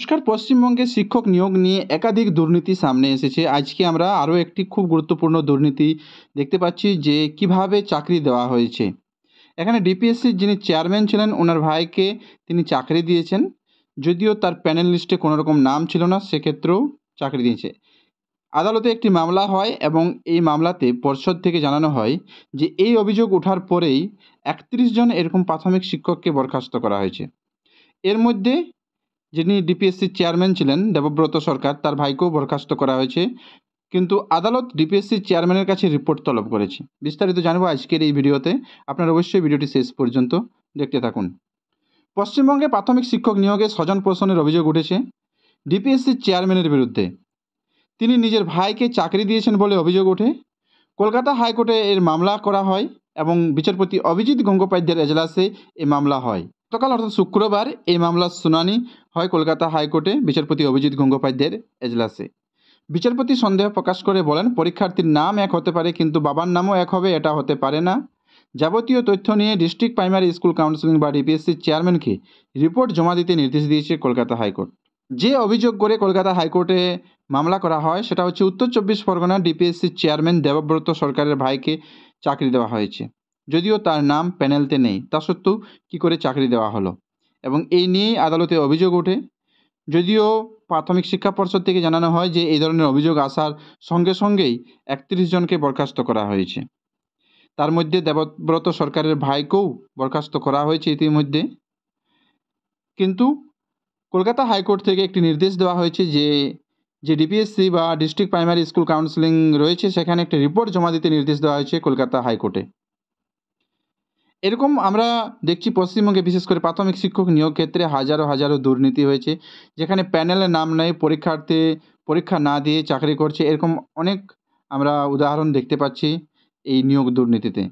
নমস্কার পশ্চিমবঙ্গে শিক্ষক নিয়োগ নিয়ে একাধিক দুর্নীতি সামনে এসেছে আজকে আমরা আরও একটি খুব গুরুত্বপূর্ণ দুর্নীতি দেখতে পাচ্ছি যে কিভাবে চাকরি দেওয়া হয়েছে এখানে ডিপিএসসির যিনি চেয়ারম্যান ছিলেন ওনার ভাইকে তিনি চাকরি দিয়েছেন যদিও তার প্যানেল লিস্টে কোনো রকম নাম ছিল না সেক্ষেত্রেও চাকরি দিয়েছে আদালতে একটি মামলা হয় এবং এই মামলাতে পর্ষদ থেকে জানানো হয় যে এই অভিযোগ ওঠার পরেই একত্রিশ জন এরকম প্রাথমিক শিক্ষককে বরখাস্ত করা হয়েছে এর মধ্যে যিনি ডিপিএসসির চেয়ারম্যান ছিলেন দেবব্রত সরকার তার ভাইকেও বরখাস্ত করা হয়েছে কিন্তু আদালত ডিপিএসসির চেয়ারম্যানের কাছে রিপোর্ট তলব করেছে বিস্তারিত জানবো আজকের এই ভিডিওতে আপনারা অবশ্যই ভিডিওটি শেষ পর্যন্ত দেখতে থাকুন পশ্চিমবঙ্গে প্রাথমিক শিক্ষক নিয়োগে স্বজন পোষণের অভিযোগ উঠেছে ডিপিএসসির চেয়ারম্যানের বিরুদ্ধে তিনি নিজের ভাইকে চাকরি দিয়েছেন বলে অভিযোগ ওঠে কলকাতা হাইকোর্টে এর মামলা করা হয় এবং বিচারপতি অভিজিৎ গঙ্গোপাধ্যায়ের এজলাসে এ মামলা হয় গতকাল অর্থাৎ শুক্রবার এই মামলার শুনানি হয় কলকাতা হাইকোর্টে বিচারপতি অভিজিৎ গঙ্গোপাধ্যায়ের এজলাসে বিচারপতি সন্দেহ প্রকাশ করে বলেন পরীক্ষার্থীর নাম এক হতে পারে কিন্তু বাবার নামও এক হবে এটা হতে পারে না যাবতীয় তথ্য নিয়ে ডিস্ট্রিক্ট প্রাইমারি স্কুল কাউন্সিলিং বা ডিপিএসসির চেয়ারম্যানকে রিপোর্ট জমা দিতে নির্দেশ দিয়েছে কলকাতা হাইকোর্ট যে অভিযোগ করে কলকাতা হাইকোর্টে মামলা করা হয় সেটা হচ্ছে উত্তর চব্বিশ পরগনা ডিপিএসসির চেয়ারম্যান দেবব্রত সরকারের ভাইকে চাকরি দেওয়া হয়েছে যদিও তার নাম প্যানেলতে নেই তা সত্ত্বেও কী করে চাকরি দেওয়া হলো এবং এই নিয়েই আদালতে অভিযোগ ওঠে যদিও প্রাথমিক শিক্ষা পর্ষদ থেকে জানানো হয় যে এই ধরনের অভিযোগ আসার সঙ্গে সঙ্গেই একত্রিশ জনকে বরখাস্ত করা হয়েছে তার মধ্যে দেবব্রত সরকারের ভাইকেও বরখাস্ত করা হয়েছে ইতিমধ্যে কিন্তু কলকাতা হাইকোর্ট থেকে একটি নির্দেশ দেওয়া হয়েছে যে যে ডিপিএসসি বা ডিস্ট্রিক্ট প্রাইমারি স্কুল কাউন্সিলিং রয়েছে সেখানে একটি রিপোর্ট জমা দিতে নির্দেশ দেওয়া হয়েছে কলকাতা হাইকোর্টে এরকম আমরা দেখছি পশ্চিমবঙ্গে বিশেষ করে প্রাথমিক শিক্ষক নিয়োগ ক্ষেত্রে হাজারো হাজারো দুর্নীতি হয়েছে যেখানে প্যানেলে নাম নেয় পরীক্ষার্থী পরীক্ষা না দিয়ে চাকরি করছে এরকম অনেক আমরা উদাহরণ দেখতে পাচ্ছি এই নিয়োগ দুর্নীতিতে